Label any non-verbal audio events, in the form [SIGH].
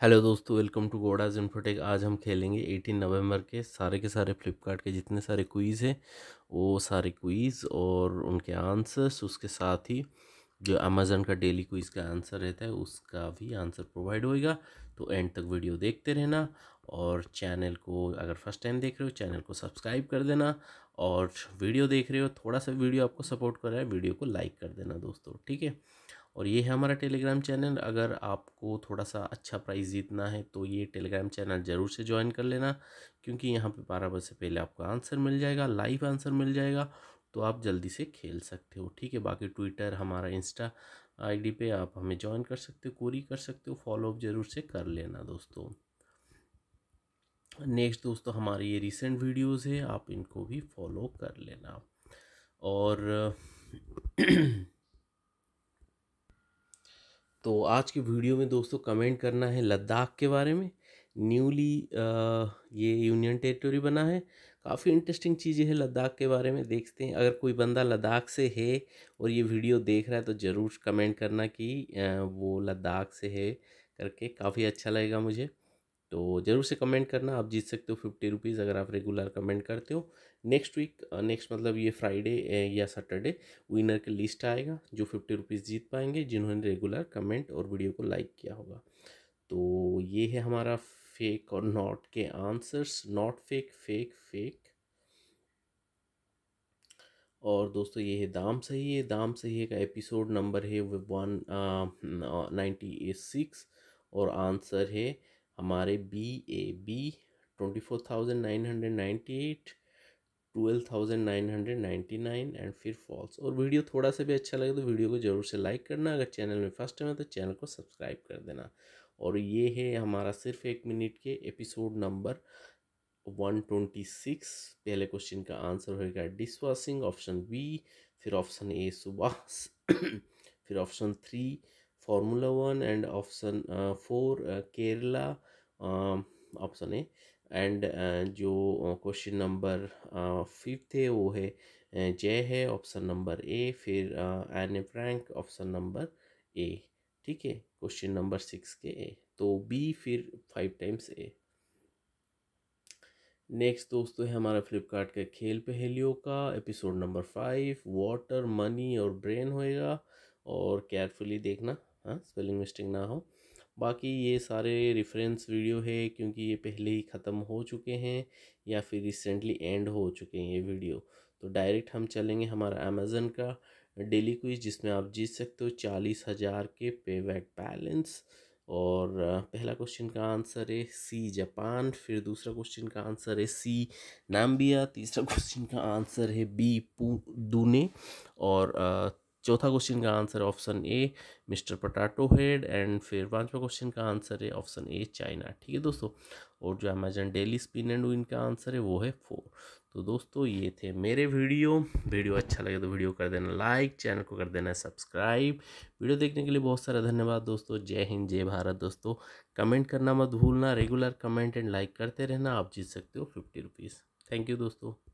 hello दोस्तों welcome to गोडाज infotech आज हम खेलेंगे 18 नवंबर के सारे के सारे फ्लिपकार्ट के जितने सारे क्वीज़ हैं वो सारे क्वीज़ और उनके आंसर्स उसके साथ ही जो अमेज़न का डेली क्विज़ का आंसर रहता है उसका भी आंसर प्रोवाइड होएगा तो एंड तक वीडियो देखते रहना और चैनल को अगर फर्स्ट टाइम देख रहे हो चैनल को सब्सक्राइब कर देना और वीडियो देख रहे हो थोड़ा सा वीडियो आपको सपोर्ट कर रहा है वीडियो को लाइक कर देना दोस्तों ठीक है और ये है हमारा टेलीग्राम चैनल अगर आपको थोड़ा सा अच्छा प्राइस जीतना है तो ये टेलीग्राम चैनल ज़रूर से ज्वाइन कर लेना क्योंकि यहाँ पे बारह बजे से पहले आपको आंसर मिल जाएगा लाइव आंसर मिल जाएगा तो आप जल्दी से खेल सकते हो ठीक है बाकी ट्विटर हमारा इंस्टा आईडी पे आप हमें ज्वाइन कर सकते हो कोरी कर सकते हो फॉलोअप ज़रूर से कर लेना दोस्तों नेक्स्ट दोस्तों हमारे ये रिसेंट वीडियोज़ है आप इनको भी फॉलो कर लेना और [CLEARS THROAT] तो आज की वीडियो में दोस्तों कमेंट करना है लद्दाख के बारे में न्यूली ये यूनियन टेरिटोरी बना है काफ़ी इंटरेस्टिंग चीज़ें हैं लद्दाख के बारे में देखते हैं अगर कोई बंदा लद्दाख से है और ये वीडियो देख रहा है तो ज़रूर कमेंट करना कि वो लद्दाख से है करके काफ़ी अच्छा लगेगा मुझे तो ज़रूर से कमेंट करना आप जीत सकते हो फिफ्टी रुपीज़ अगर आप रेगुलर कमेंट करते हो नेक्स्ट वीक नेक्स्ट मतलब ये फ्राइडे या सैटरडे विनर के लिस्ट आएगा जो फिफ्टी रुपीज़ जीत पाएंगे जिन्होंने रेगुलर कमेंट और वीडियो को लाइक किया होगा तो ये है हमारा फेक और नॉट के answers not fake fake fake और दोस्तों ये है दाम सही है दाम सही है का एपिसोड नंबर है वन नाइन्टी सिक्स और आंसर है हमारे B A B twenty four thousand nine hundred ninety eight twelve thousand nine hundred ninety nine and फिर फॉल्स और वीडियो थोड़ा सा भी अच्छा लगे तो वीडियो को ज़रूर से लाइक करना अगर चैनल में फर्स्ट टाइम है तो चैनल को सब्सक्राइब कर देना और ये है हमारा सिर्फ एक मिनट के episode number one twenty six पहले क्वेश्चन का आंसर होगा डिश ऑप्शन बी फिर ऑप्शन ए सुबास फिर option three formula one and option four Kerala option है एंड जो क्वेश्चन नंबर फिफ्थ है वो है जय है ऑप्शन नंबर ए फिर Anne Frank option number A ठीक है क्वेश्चन नंबर सिक्स के ए तो बी फिर फाइव टाइम्स ए नेक्स्ट दोस्तों है हमारा फ्लिपकार्ट का खेल पहेलियों का episode number five water money और ब्रेन होएगा और केयरफुली देखना हाँ स्पेलिंग मिस्टेक ना हो बाकी ये सारे रेफरेंस वीडियो है क्योंकि ये पहले ही ख़त्म हो चुके हैं या फिर रिसेंटली एंड हो चुके हैं ये वीडियो तो डायरेक्ट हम चलेंगे हमारा अमेज़न का डेली क्विज जिसमें आप जीत सकते हो चालीस हज़ार के पे बैक बैलेंस और पहला क्वेश्चन का आंसर है सी जापान फिर दूसरा क्वेश्चन का आंसर है सी नाम्बिया तीसरा क्वेश्चन [LAUGHS] का आंसर है बी पू दूने और चौथा क्वेश्चन का answer option A mister potato head and फिर पांचवा क्वेश्चन का आंसर है ऑप्शन ए चाइना ठीक है दोस्तों और जो Amazon daily spin and win का आंसर है वो है फोर तो दोस्तों ये थे मेरे वीडियो वीडियो अच्छा लगे तो वीडियो कर देना लाइक चैनल को कर देना सब्सक्राइब वीडियो देखने के लिए बहुत सारा धन्यवाद दोस्तों जय हिंद जय भारत दोस्तों कमेंट करना मत भूलना रेगुलर कमेंट एंड लाइक करते रहना आप जीत सकते हो फिफ्टी रुपीज़ थैंक यू दोस्तों